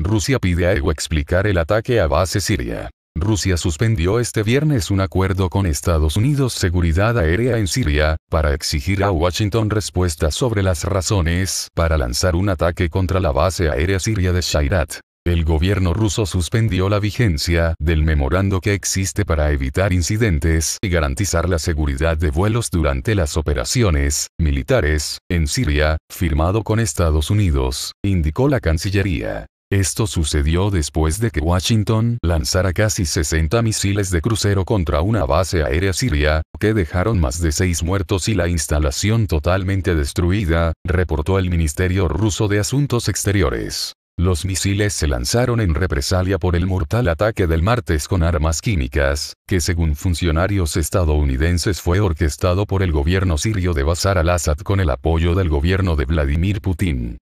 Rusia pide a EU explicar el ataque a base siria. Rusia suspendió este viernes un acuerdo con Estados Unidos Seguridad Aérea en Siria, para exigir a Washington respuestas sobre las razones para lanzar un ataque contra la base aérea siria de Shairat. El gobierno ruso suspendió la vigencia del memorando que existe para evitar incidentes y garantizar la seguridad de vuelos durante las operaciones militares en Siria, firmado con Estados Unidos, indicó la Cancillería. Esto sucedió después de que Washington lanzara casi 60 misiles de crucero contra una base aérea siria, que dejaron más de seis muertos y la instalación totalmente destruida, reportó el Ministerio ruso de Asuntos Exteriores. Los misiles se lanzaron en represalia por el mortal ataque del martes con armas químicas, que según funcionarios estadounidenses fue orquestado por el gobierno sirio de Bashar al-Assad con el apoyo del gobierno de Vladimir Putin.